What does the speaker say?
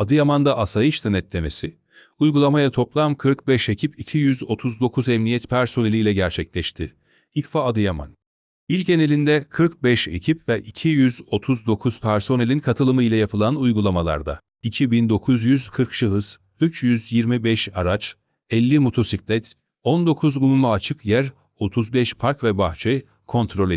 Adıyaman'da asayiş denetlemesi, uygulamaya toplam 45 ekip 239 emniyet personeliyle gerçekleşti. İKFA Adıyaman. İl genelinde 45 ekip ve 239 personelin katılımı ile yapılan uygulamalarda 2940 şahıs, 325 araç, 50 motosiklet, 19 bulunma açık yer, 35 park ve bahçe kontrol edildi.